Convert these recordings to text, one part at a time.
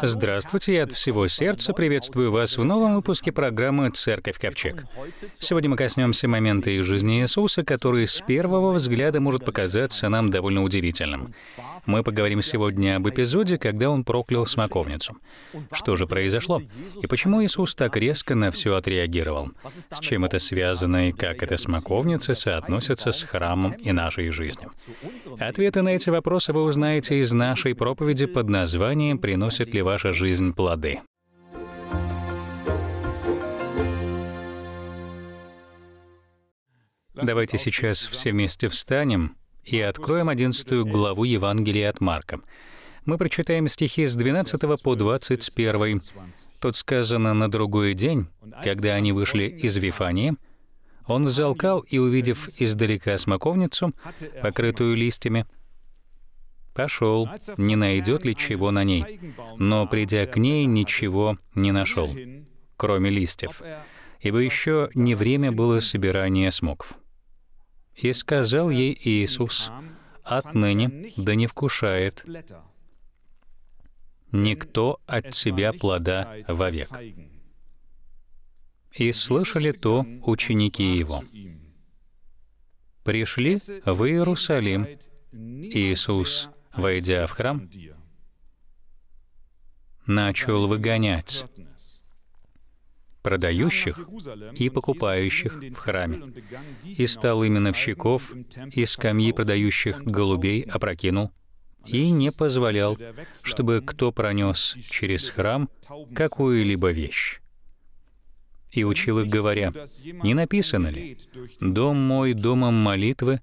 Здравствуйте, я от всего сердца приветствую вас в новом выпуске программы «Церковь Ковчег». Сегодня мы коснемся момента из жизни Иисуса, который с первого взгляда может показаться нам довольно удивительным. Мы поговорим сегодня об эпизоде, когда он проклял смоковницу. Что же произошло? И почему Иисус так резко на все отреагировал? С чем это связано и как эта смоковница соотносится с храмом и нашей жизнью? Ответы на эти вопросы вы узнаете из нашей проповеди под названием «Приносит ли ваша жизнь плоды. Давайте сейчас все вместе встанем и откроем 11 главу Евангелия от Марка. Мы прочитаем стихи с 12 по 21. Тут сказано «На другой день, когда они вышли из Вифании, он взалкал и, увидев издалека смоковницу, покрытую листьями, Пошел, не найдет ли чего на ней. Но, придя к ней, ничего не нашел, кроме листьев, ибо еще не время было собирания смоков. И сказал ей Иисус, «Отныне да не вкушает никто от тебя плода вовек». И слышали то ученики его. Пришли в Иерусалим. Иисус войдя в храм, начал выгонять продающих и покупающих в храме, и стал именно щеков и скамьи продающих голубей опрокинул, и не позволял, чтобы кто пронес через храм какую-либо вещь. И учил их, говоря, «Не написано ли, «Дом мой домом молитвы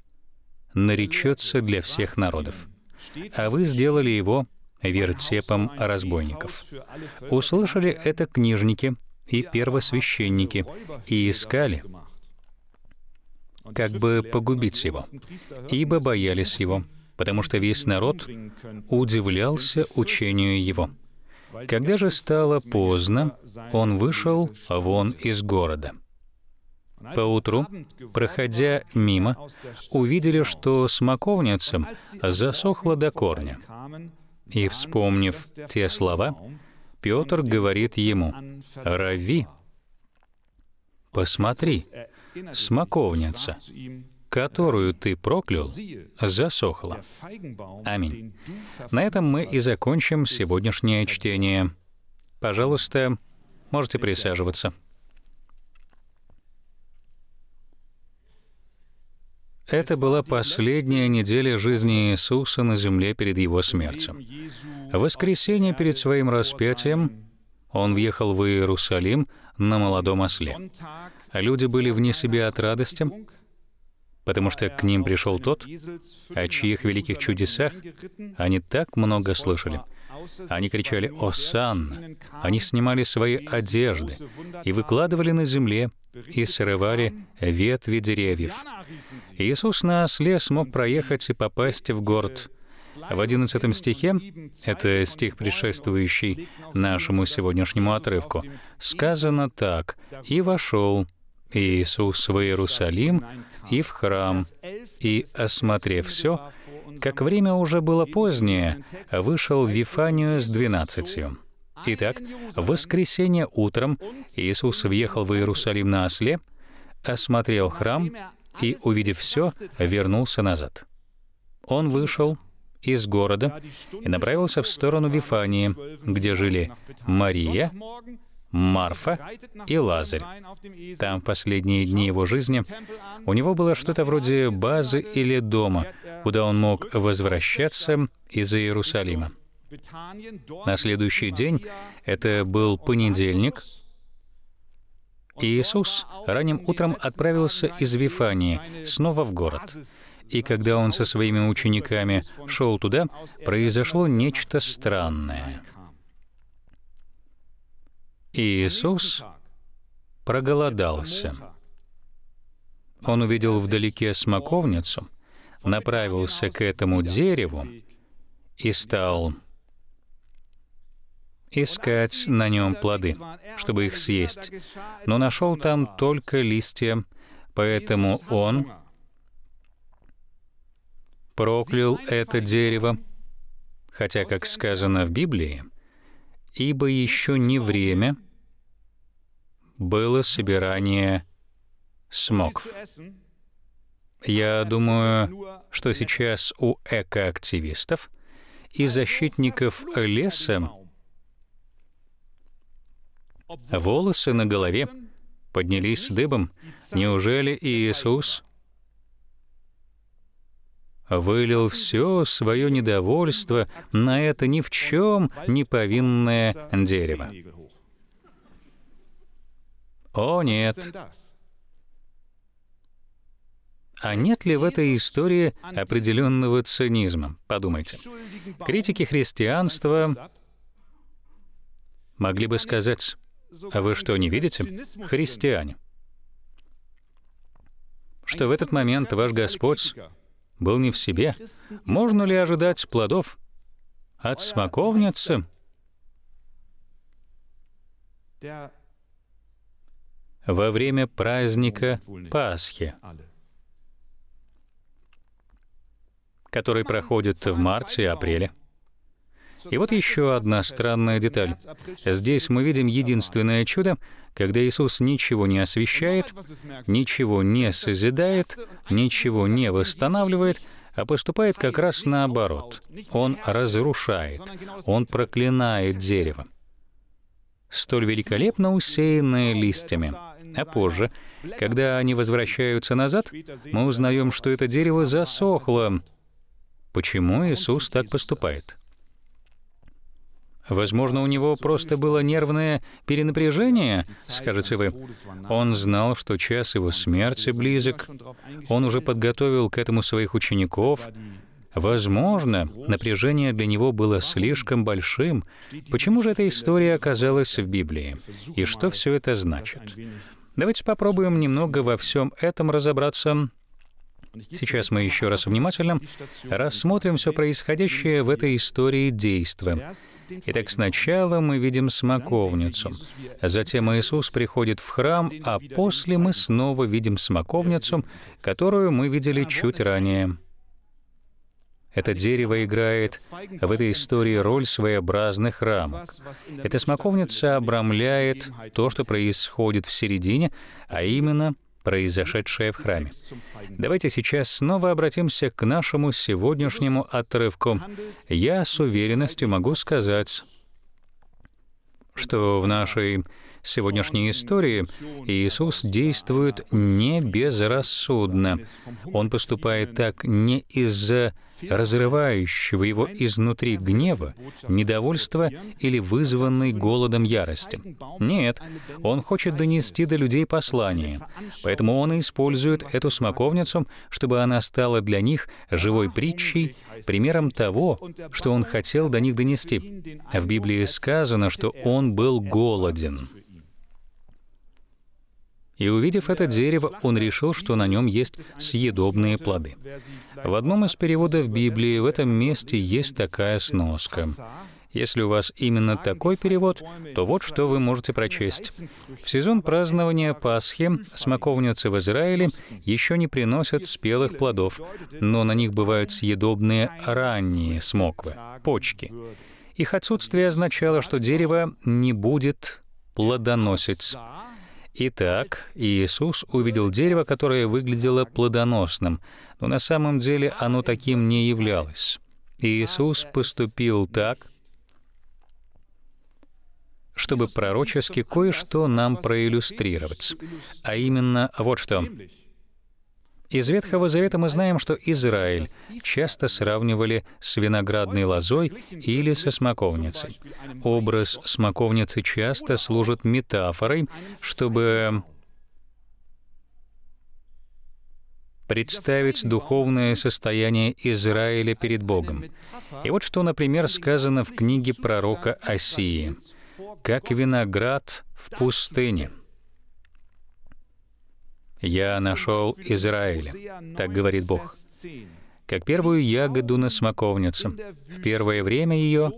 наречется для всех народов»?» а вы сделали его вертепом разбойников. Услышали это книжники и первосвященники и искали, как бы погубить его, ибо боялись его, потому что весь народ удивлялся учению его. Когда же стало поздно, он вышел вон из города — Поутру, проходя мимо, увидели, что смоковница засохла до корня. И, вспомнив те слова, Петр говорит ему, «Рави, посмотри, смоковница, которую ты проклял, засохла». Аминь. На этом мы и закончим сегодняшнее чтение. Пожалуйста, можете присаживаться. Это была последняя неделя жизни Иисуса на земле перед Его смертью. В воскресенье перед Своим распятием Он въехал в Иерусалим на молодом осле. Люди были вне себя от радости, потому что к ним пришел тот, о чьих великих чудесах они так много слышали — они кричали «Осан!». Они снимали свои одежды и выкладывали на земле, и срывали ветви деревьев. Иисус на осле смог проехать и попасть в город. В 11 стихе, это стих, предшествующий нашему сегодняшнему отрывку, сказано так «И вошел Иисус в Иерусалим и в храм, и, осмотрев все, как время уже было позднее, вышел в Вифанию с двенадцатью. Итак, в воскресенье утром Иисус въехал в Иерусалим на осле, осмотрел храм и, увидев все, вернулся назад. Он вышел из города и направился в сторону Вифании, где жили Мария, Марфа и Лазарь. Там в последние дни его жизни у него было что-то вроде базы или дома, куда он мог возвращаться из Иерусалима. На следующий день, это был понедельник, Иисус ранним утром отправился из Вифании снова в город. И когда он со своими учениками шел туда, произошло нечто странное. Иисус проголодался. Он увидел вдалеке смоковницу направился к этому дереву и стал искать на нем плоды, чтобы их съесть, но нашел там только листья, поэтому он проклял это дерево, хотя, как сказано в Библии, «Ибо еще не время было собирание смоков. Я думаю, что сейчас у экоактивистов и защитников леса волосы на голове поднялись дыбом. Неужели Иисус вылил все свое недовольство на это ни в чем не повинное дерево? О нет, а нет ли в этой истории определенного цинизма? Подумайте. Критики христианства могли бы сказать, а вы что, не видите? Христиане. Что в этот момент ваш Господь был не в себе. Можно ли ожидать плодов от смоковницы? во время праздника Пасхи. который проходит в марте и апреле. И вот еще одна странная деталь. Здесь мы видим единственное чудо, когда Иисус ничего не освещает, ничего не созидает, ничего не восстанавливает, а поступает как раз наоборот. Он разрушает, он проклинает дерево, столь великолепно усеянное листьями. А позже, когда они возвращаются назад, мы узнаем, что это дерево засохло, Почему Иисус так поступает? Возможно, у него просто было нервное перенапряжение, скажете вы. Он знал, что час его смерти близок. Он уже подготовил к этому своих учеников. Возможно, напряжение для него было слишком большим. Почему же эта история оказалась в Библии? И что все это значит? Давайте попробуем немного во всем этом разобраться Сейчас мы еще раз внимательно рассмотрим все происходящее в этой истории действия. Итак, сначала мы видим смоковницу, затем Иисус приходит в храм, а после мы снова видим смоковницу, которую мы видели чуть ранее. Это дерево играет в этой истории роль своеобразных рамок. Эта смоковница обрамляет то, что происходит в середине, а именно произошедшее в храме. Давайте сейчас снова обратимся к нашему сегодняшнему отрывку. Я с уверенностью могу сказать, что в нашей сегодняшней истории Иисус действует не безрассудно. Он поступает так не из-за разрывающего его изнутри гнева, недовольства или вызванной голодом ярости. Нет, он хочет донести до людей послание, поэтому он использует эту смоковницу, чтобы она стала для них живой притчей, примером того, что он хотел до них донести. В Библии сказано, что он был голоден. И увидев это дерево, он решил, что на нем есть съедобные плоды. В одном из переводов Библии в этом месте есть такая сноска. Если у вас именно такой перевод, то вот что вы можете прочесть. В сезон празднования Пасхи смоковницы в Израиле еще не приносят спелых плодов, но на них бывают съедобные ранние смоквы, почки. Их отсутствие означало, что дерево не будет плодоносить. Итак, Иисус увидел дерево, которое выглядело плодоносным, но на самом деле оно таким не являлось. Иисус поступил так, чтобы пророчески кое-что нам проиллюстрировать. А именно вот что. Из Ветхого Завета мы знаем, что Израиль часто сравнивали с виноградной лозой или со смоковницей. Образ смоковницы часто служит метафорой, чтобы представить духовное состояние Израиля перед Богом. И вот что, например, сказано в книге пророка Осии. «Как виноград в пустыне». Я нашел Израиль, так говорит Бог, как первую ягоду на смоковнице. В первое время ее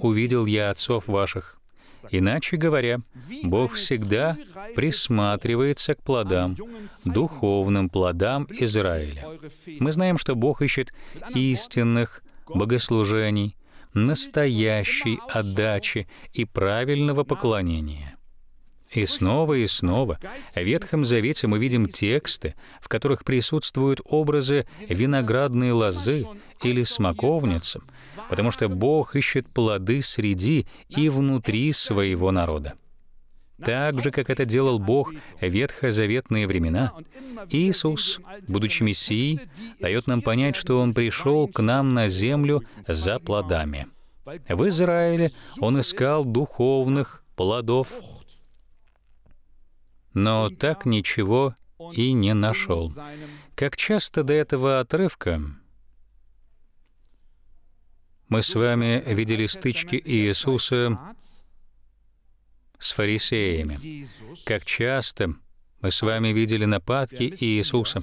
увидел я отцов ваших. Иначе говоря, Бог всегда присматривается к плодам, духовным плодам Израиля. Мы знаем, что Бог ищет истинных богослужений, настоящей отдачи и правильного поклонения. И снова и снова в Ветхом Завете мы видим тексты, в которых присутствуют образы виноградной лозы или смоковницы, потому что Бог ищет плоды среди и внутри своего народа. Так же, как это делал Бог в ветхозаветные времена, Иисус, будучи Мессией, дает нам понять, что Он пришел к нам на землю за плодами. В Израиле Он искал духовных плодов, но так ничего и не нашел. Как часто до этого отрывка мы с вами видели стычки Иисуса с фарисеями. Как часто мы с вами видели нападки Иисуса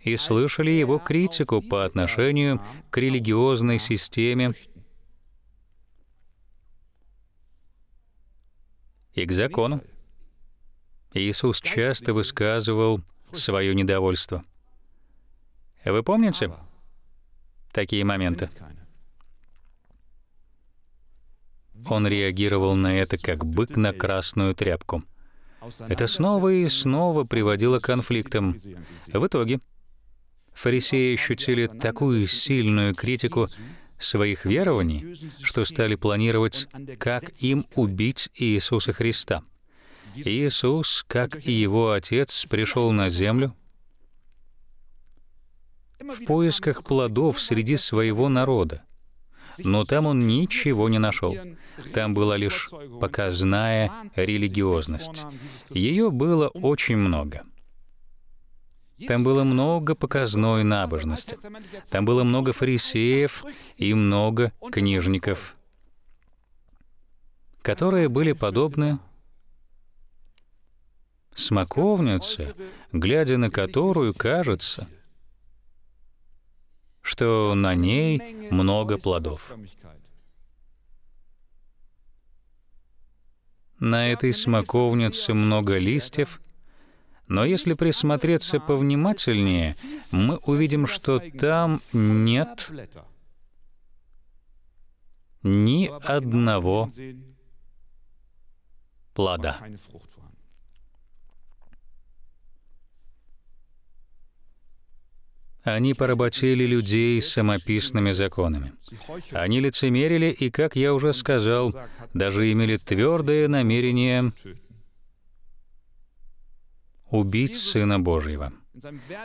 и слышали его критику по отношению к религиозной системе и к закону. Иисус часто высказывал свое недовольство. Вы помните такие моменты? Он реагировал на это как бык на красную тряпку. А это снова и снова приводило к конфликтам. В итоге фарисеи ощутили такую сильную критику своих верований, что стали планировать, как им убить Иисуса Христа — Иисус, как и его Отец, пришел на землю в поисках плодов среди своего народа. Но там он ничего не нашел. Там была лишь показная религиозность. Ее было очень много. Там было много показной набожности. Там было много фарисеев и много книжников, которые были подобны смоковница, глядя на которую, кажется, что на ней много плодов. На этой смоковнице много листьев, но если присмотреться повнимательнее, мы увидим, что там нет ни одного плода. Они поработили людей самописными законами. Они лицемерили и, как я уже сказал, даже имели твердое намерение убить Сына Божьего.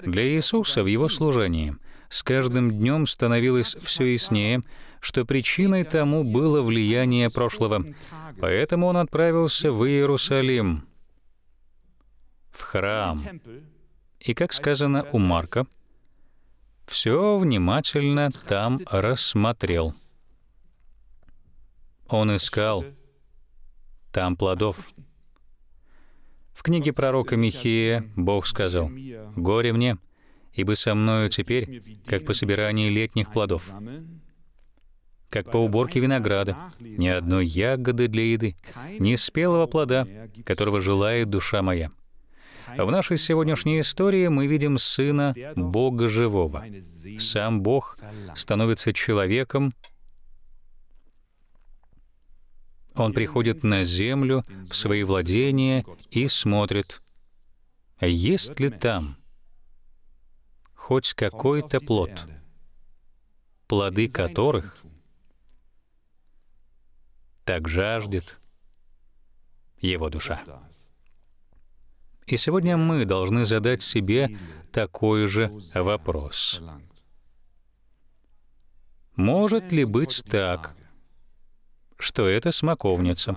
Для Иисуса в его служении с каждым днем становилось все яснее, что причиной тому было влияние прошлого. Поэтому он отправился в Иерусалим, в храм. И, как сказано у Марка, все внимательно там рассмотрел. Он искал там плодов. В книге пророка Михея Бог сказал, «Горе мне, ибо со мною теперь, как по собирании летних плодов, как по уборке винограда, ни одной ягоды для еды, ни спелого плода, которого желает душа моя». В нашей сегодняшней истории мы видим Сына Бога Живого. Сам Бог становится человеком, он приходит на землю, в свои владения и смотрит, есть ли там хоть какой-то плод, плоды которых так жаждет его душа. И сегодня мы должны задать себе такой же вопрос. Может ли быть так, что эта смоковница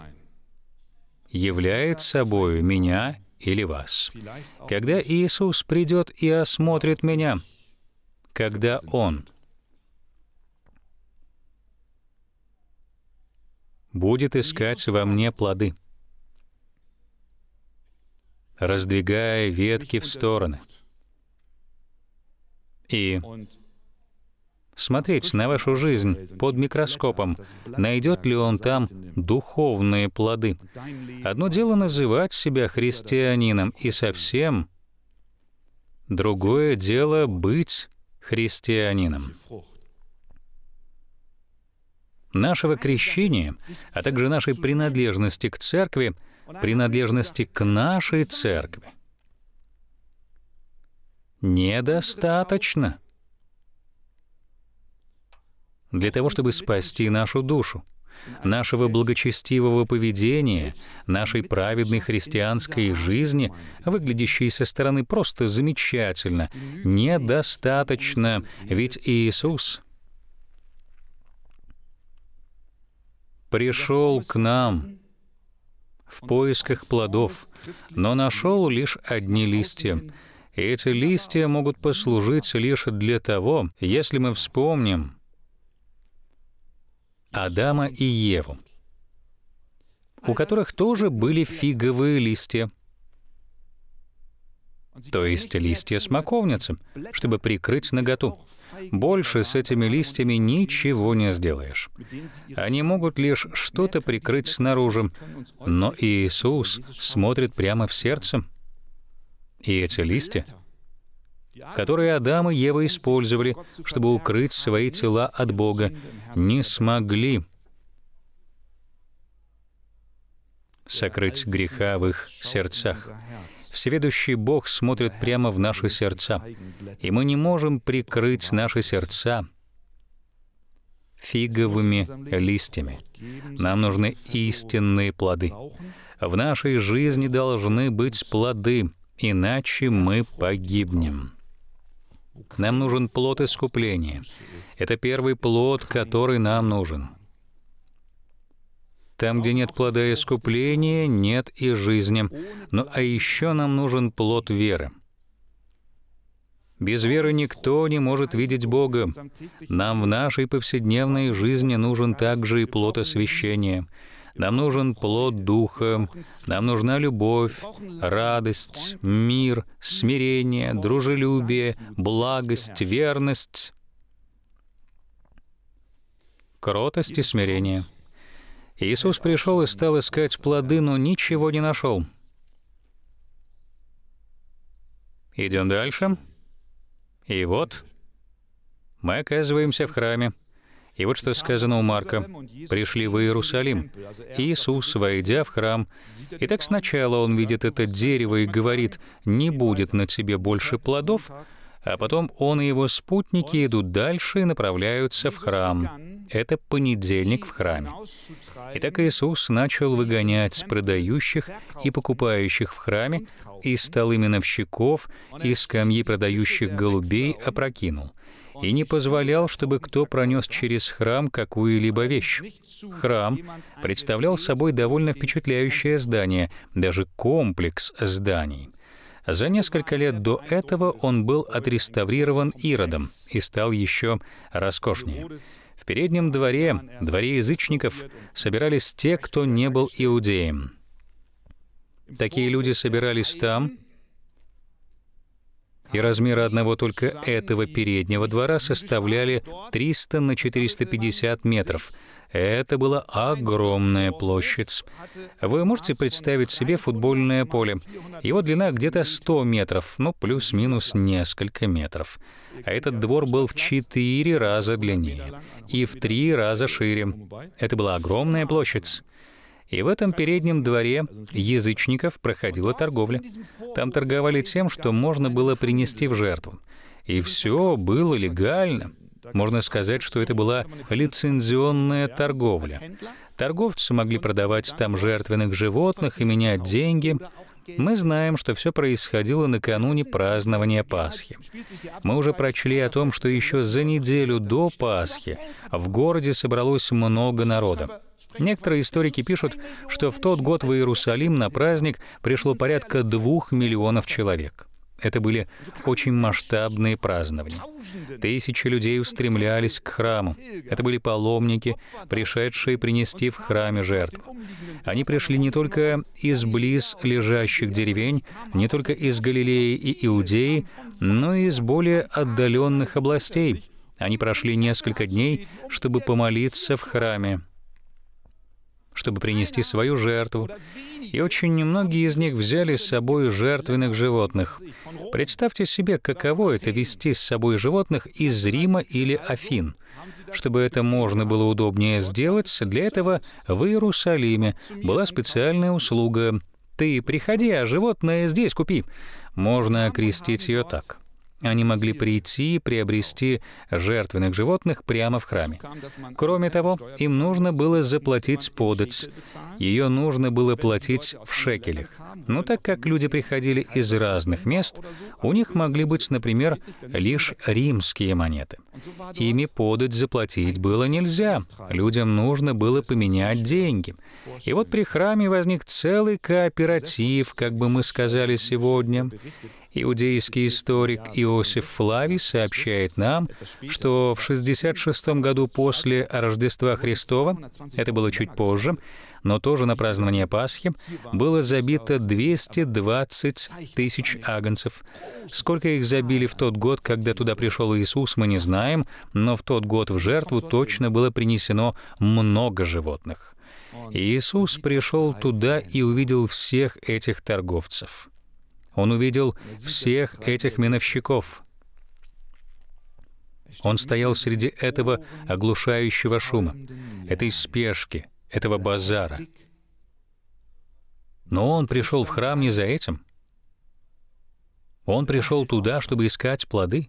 является собой меня или вас? Когда Иисус придет и осмотрит меня, когда Он будет искать во мне плоды — раздвигая ветки в стороны и смотреть на вашу жизнь под микроскопом, найдет ли он там духовные плоды. Одно дело называть себя христианином, и совсем другое дело быть христианином. Нашего крещения, а также нашей принадлежности к церкви — принадлежности к нашей церкви. Недостаточно для того, чтобы спасти нашу душу, нашего благочестивого поведения, нашей праведной христианской жизни, выглядящей со стороны просто замечательно, недостаточно, ведь Иисус пришел к нам, в поисках плодов, но нашел лишь одни листья. И эти листья могут послужить лишь для того, если мы вспомним Адама и Еву, у которых тоже были фиговые листья, то есть листья смоковницы, чтобы прикрыть наготу. Больше с этими листьями ничего не сделаешь. Они могут лишь что-то прикрыть снаружи, но Иисус смотрит прямо в сердце. И эти листья, которые Адам и Ева использовали, чтобы укрыть свои тела от Бога, не смогли сокрыть греха в их сердцах. Всеведущий Бог смотрит прямо в наши сердца, и мы не можем прикрыть наши сердца фиговыми листьями. Нам нужны истинные плоды. В нашей жизни должны быть плоды, иначе мы погибнем. Нам нужен плод искупления. Это первый плод, который нам нужен — там, где нет плода искупления, нет и жизни. Ну а еще нам нужен плод веры. Без веры никто не может видеть Бога. Нам в нашей повседневной жизни нужен также и плод освящения. Нам нужен плод Духа, нам нужна любовь, радость, мир, смирение, дружелюбие, благость, верность, кротость и смирение. Иисус пришел и стал искать плоды, но ничего не нашел. Идем дальше. И вот мы оказываемся в храме. И вот что сказано у Марка. «Пришли в Иерусалим. Иисус, войдя в храм...» Итак, сначала он видит это дерево и говорит, «Не будет на тебе больше плодов», а потом он и его спутники идут дальше и направляются в храм. Это понедельник в храме. Итак, Иисус начал выгонять продающих и покупающих в храме, и стал именно в миновщиков, и скамьи продающих голубей опрокинул и не позволял, чтобы кто пронес через храм какую-либо вещь. Храм представлял собой довольно впечатляющее здание, даже комплекс зданий — за несколько лет до этого он был отреставрирован Иродом и стал еще роскошнее. В переднем дворе, дворе язычников, собирались те, кто не был иудеем. Такие люди собирались там, и размеры одного только этого переднего двора составляли 300 на 450 метров — это была огромная площадь. Вы можете представить себе футбольное поле. Его длина где-то 100 метров, ну, плюс-минус несколько метров. А этот двор был в четыре раза длиннее и в три раза шире. Это была огромная площадь. И в этом переднем дворе язычников проходила торговля. Там торговали тем, что можно было принести в жертву. И все было легально. Можно сказать, что это была лицензионная торговля. Торговцы могли продавать там жертвенных животных и менять деньги. Мы знаем, что все происходило накануне празднования Пасхи. Мы уже прочли о том, что еще за неделю до Пасхи в городе собралось много народа. Некоторые историки пишут, что в тот год в Иерусалим на праздник пришло порядка двух миллионов человек. Это были очень масштабные празднования. Тысячи людей устремлялись к храму. Это были паломники, пришедшие принести в храме жертву. Они пришли не только из близ лежащих деревень, не только из Галилеи и Иудеи, но и из более отдаленных областей. Они прошли несколько дней, чтобы помолиться в храме чтобы принести свою жертву, и очень немногие из них взяли с собой жертвенных животных. Представьте себе, каково это вести с собой животных из Рима или Афин. Чтобы это можно было удобнее сделать, для этого в Иерусалиме была специальная услуга «Ты приходи, а животное здесь купи». Можно окрестить ее так. Они могли прийти и приобрести жертвенных животных прямо в храме. Кроме того, им нужно было заплатить подать. Ее нужно было платить в шекелях. Но так как люди приходили из разных мест, у них могли быть, например, лишь римские монеты. Ими подать заплатить было нельзя. Людям нужно было поменять деньги. И вот при храме возник целый кооператив, как бы мы сказали сегодня. Иудейский историк Иосиф Флавий сообщает нам, что в 66 году после Рождества Христова, это было чуть позже, но тоже на празднование Пасхи, было забито 220 тысяч агнцев. Сколько их забили в тот год, когда туда пришел Иисус, мы не знаем, но в тот год в жертву точно было принесено много животных. Иисус пришел туда и увидел всех этих торговцев. Он увидел всех этих миновщиков. Он стоял среди этого оглушающего шума, этой спешки, этого базара. Но он пришел в храм не за этим. Он пришел туда, чтобы искать плоды,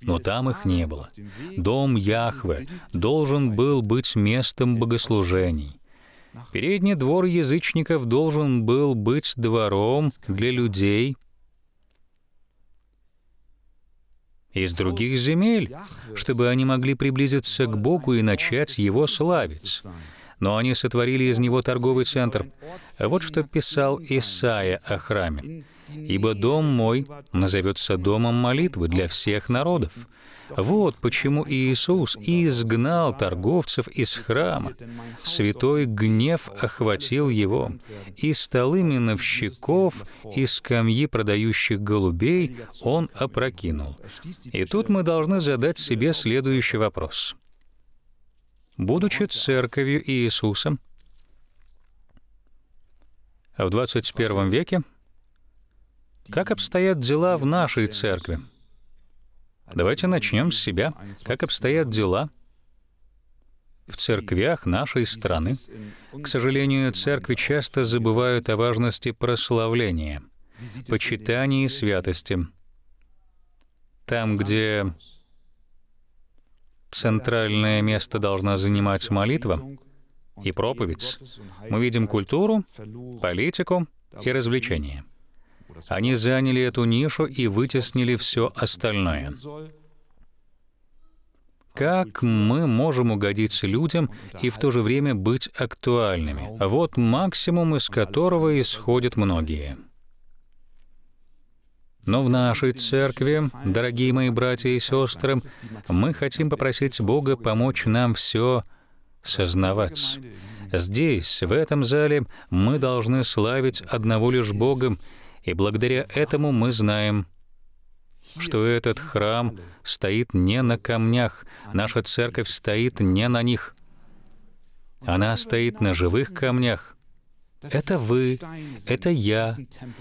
но там их не было. Дом Яхве должен был быть местом богослужений, Передний двор язычников должен был быть двором для людей из других земель, чтобы они могли приблизиться к Богу и начать Его славить. Но они сотворили из него торговый центр. Вот что писал Исаия о храме. «Ибо дом мой назовется домом молитвы для всех народов, вот почему Иисус изгнал торговцев из храма. Святой гнев охватил его, и столы миновщиков, и скамьи продающих голубей он опрокинул. И тут мы должны задать себе следующий вопрос. Будучи церковью Иисуса, в 21 веке, как обстоят дела в нашей церкви? Давайте начнем с себя. Как обстоят дела в церквях нашей страны? К сожалению, церкви часто забывают о важности прославления, почитания и святости. Там, где центральное место должна занимать молитва и проповедь, мы видим культуру, политику и развлечения — они заняли эту нишу и вытеснили все остальное. Как мы можем угодить людям и в то же время быть актуальными? Вот максимум, из которого исходят многие. Но в нашей церкви, дорогие мои братья и сестры, мы хотим попросить Бога помочь нам все сознавать. Здесь, в этом зале, мы должны славить одного лишь Бога и благодаря этому мы знаем, что этот храм стоит не на камнях, наша церковь стоит не на них. Она стоит на живых камнях, это вы, это я,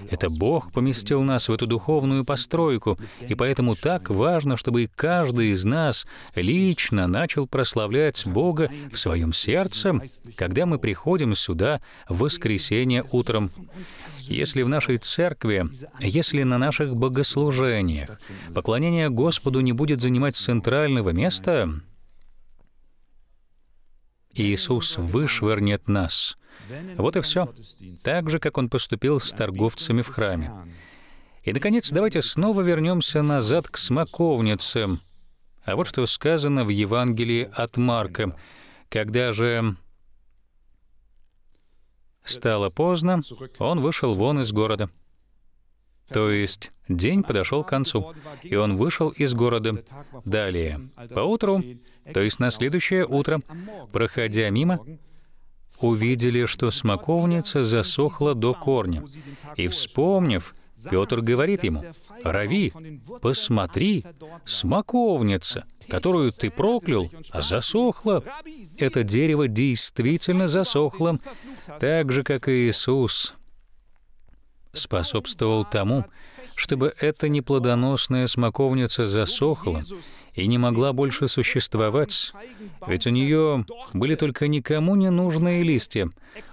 это Бог поместил нас в эту духовную постройку, и поэтому так важно, чтобы и каждый из нас лично начал прославлять Бога в своем сердце, когда мы приходим сюда в воскресенье утром. Если в нашей церкви, если на наших богослужениях поклонение Господу не будет занимать центрального места, Иисус вышвырнет нас. Вот и все. Так же, как Он поступил с торговцами в храме. И, наконец, давайте снова вернемся назад к смоковнице. А вот что сказано в Евангелии от Марка. «Когда же стало поздно, он вышел вон из города». То есть день подошел к концу, и он вышел из города. Далее, По утру, то есть на следующее утро, проходя мимо, увидели, что смоковница засохла до корня. И вспомнив, Петр говорит ему, «Рави, посмотри, смоковница, которую ты проклял, засохла. Это дерево действительно засохло, так же, как и Иисус» способствовал тому, чтобы эта неплодоносная смоковница засохла и не могла больше существовать, ведь у нее были только никому не нужные листья.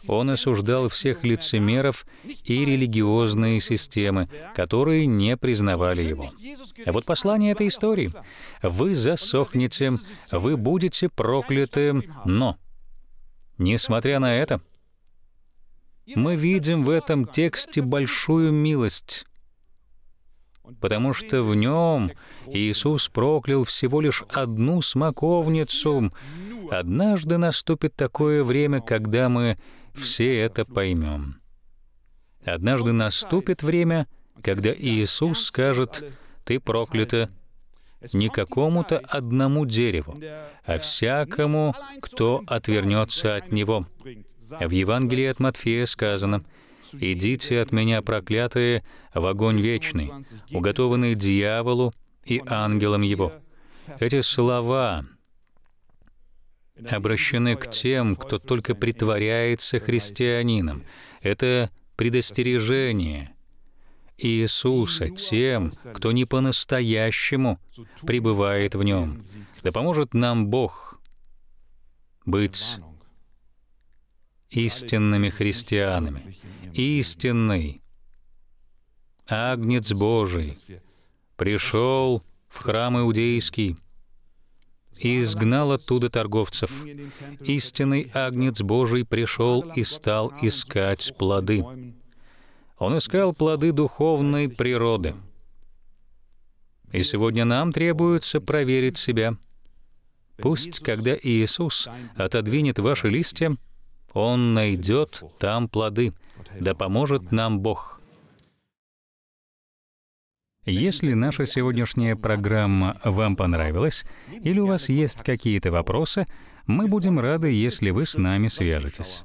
Он осуждал всех лицемеров и религиозные системы, которые не признавали его. А вот послание этой истории. «Вы засохнете, вы будете прокляты, но...» Несмотря на это, мы видим в этом тексте большую милость, потому что в нем Иисус проклял всего лишь одну смоковницу. Однажды наступит такое время, когда мы все это поймем. Однажды наступит время, когда Иисус скажет, «Ты проклята не какому-то одному дереву, а всякому, кто отвернется от него». В Евангелии от Матфея сказано, «Идите от меня, проклятые, в огонь вечный, уготованный дьяволу и ангелам его». Эти слова обращены к тем, кто только притворяется христианином. Это предостережение Иисуса тем, кто не по-настоящему пребывает в Нем. Да поможет нам Бог быть истинными христианами, истинный Агнец Божий пришел в храм иудейский и изгнал оттуда торговцев. Истинный Агнец Божий пришел и стал искать плоды. Он искал плоды духовной природы. И сегодня нам требуется проверить себя. Пусть, когда Иисус отодвинет ваши листья, он найдет там плоды. Да поможет нам Бог. Если наша сегодняшняя программа вам понравилась или у вас есть какие-то вопросы, мы будем рады, если вы с нами свяжетесь.